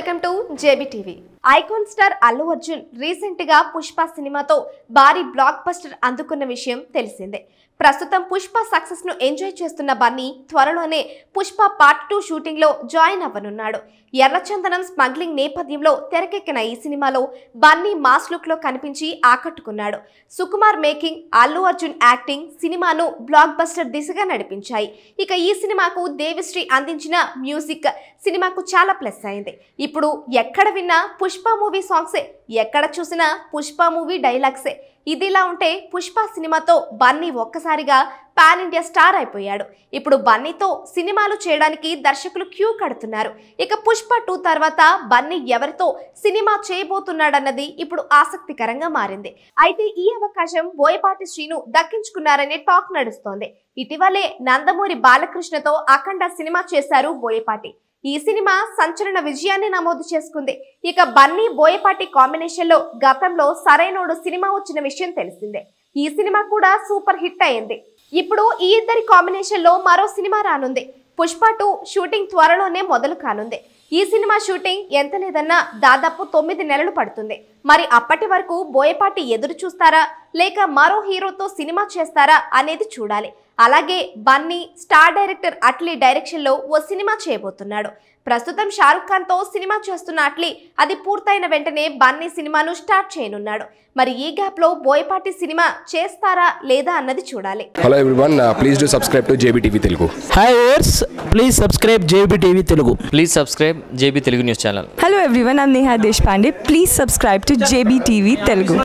welcome to JBTV. Icon star Allu Arjun recent గా పుష్ప సినిమాతో భారీ బ్లాక్ బస్టర్ అందుకున్న విషయం తెలిసిందే ప్రస్తుతం పుష్ప సక్సెస్ ను ఎంజాయ్ చేస్తున్న బన్నీ త్వరలోనే పుష్ప పార్ట్ టూ షూటింగ్ లో జాయిన్ అవ్వనున్నాడు ఎర్రచందనం స్మగ్లింగ్ నేపథ్యంలో తెరకెక్కిన ఈ సినిమాలో బన్నీ మాస్ లుక్ లో కనిపించి ఆకట్టుకున్నాడు సుకుమార్ మేకింగ్ అల్లు అర్జున్ యాక్టింగ్ సినిమాను బ్లాక్ బస్టర్ దిశగా నడిపించాయి ఇక ఈ సినిమాకు దేవిశ్రీ అందించిన మ్యూజిక్ సినిమాకు చాలా ప్లస్ అయింది ఇప్పుడు ఎక్కడ విన్నా పుష్ప మూవీ సాంగ్సే ఎక్కడ చూసినా పుష్ప మూవీ డైలాగ్సే ఇదిలా ఉంటే పుష్ప సినిమాతో బన్నీ ఒక్కసారిగా పాన్ ఇండియా స్టార్ అయిపోయాడు ఇప్పుడు బన్నీతో సినిమాలు చేయడానికి దర్శకులు క్యూ కడుతున్నారు ఇక పుష్ప టూ తర్వాత బన్నీ ఎవరితో సినిమా చేయబోతున్నాడన్నది ఇప్పుడు ఆసక్తికరంగా మారింది అయితే ఈ అవకాశం బోయపాటి శ్రీను దక్కించుకున్నారనే టాక్ నడుస్తోంది ఇటీవలే నందమూరి బాలకృష్ణతో అఖండ సినిమా చేశారు బోయపాటి ఈ సినిమా సంచలన విజయాన్ని నమోదు చేసుకుంది ఇక బన్నీ బోయపాటి కాంబినేషన్ లో గతంలో సరైనోడు సినిమా వచ్చిన విషయం తెలిసిందే ఈ సినిమా కూడా సూపర్ హిట్ అయింది ఇప్పుడు ఈ ఇద్దరి కాంబినేషన్ లో మరో సినిమా రానుంది పుష్ప టూ షూటింగ్ త్వరలోనే మొదలు కానుంది ఈ సినిమా షూటింగ్ ఎంత లేదన్నా దాదాపు తొమ్మిది నెలలు పడుతుంది మరి అప్పటి వరకు బోయపాటి ఎదురు చూస్తారా లేక మరో హీరోతో సినిమా చేస్తారా అనేది చూడాలి అలాగే బన్నీ స్టార్ డైరెక్టర్ అట్లీ డైరెక్షన్లో ఓ సినిమా చేయబోతున్నాడు ప్రస్తుతం షారుఖ్ ఖాన్తో సినిమా చేస్తున్న అట్లీ అది పూర్తయిన వెంటనే బన్నీ సినిమాను స్టార్ట్ చేయనున్నాడు మరి ఈ గ్యాప్లో బోయపాటి సినిమా చేస్తారా లేదా అన్నది చూడాలి hello everyone please do subscribe to JB TV Telugu hi viewers please subscribe JB TV Telugu please subscribe JB Telugu news channel hello everyone I Neha Deshpande please subscribe to JB TV Telugu